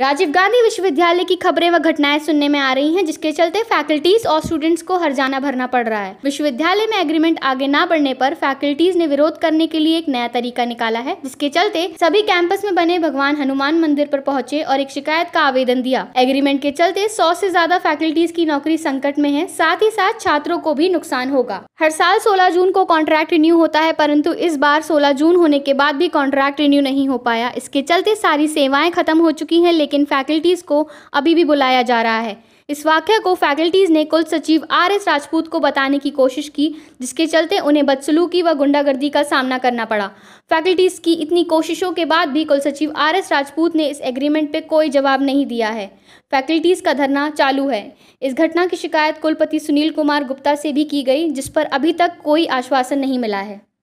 राजीव गांधी विश्वविद्यालय की खबरें व घटनाएं सुनने में आ रही हैं जिसके चलते फैकल्टीज और स्टूडेंट्स को हरजाना भरना पड़ रहा है विश्वविद्यालय में एग्रीमेंट आगे ना बढ़ने पर फैकल्टीज ने विरोध करने के लिए एक नया तरीका निकाला है जिसके चलते सभी कैंपस में बने भगवान हनुमान मंदिर पर पहुंचे और एक शिकायत का आवेदन दिया एग्रीमेंट के चलते सौ ऐसी ज्यादा फैकल्टीज की नौकरी संकट में है साथ ही साथ छात्रों को भी नुकसान होगा हर साल सोलह जून को कॉन्ट्रैक्ट रिन्यू होता है परंतु इस बार सोलह जून होने के बाद भी कॉन्ट्रैक्ट रिन्यू नहीं हो पाया इसके चलते सारी सेवाएं खत्म हो चुकी है लेकिन फैकल्टीज़ को अभी भी बुलाया जा रहा है इस वाक्य को फैकल्टीज़ ने कुल सचिव आर एस राजपूत को बताने की कोशिश की जिसके चलते उन्हें बदसलूकी व गुंडागर्दी का सामना करना पड़ा फैकल्टीज़ की इतनी कोशिशों के बाद भी कुल सचिव आर एस राजपूत ने इस एग्रीमेंट पर कोई जवाब नहीं दिया है फैकल्टीज़ का धरना चालू है इस घटना की शिकायत कुलपति सुनील कुमार गुप्ता से भी की गई जिस पर अभी तक कोई आश्वासन नहीं मिला है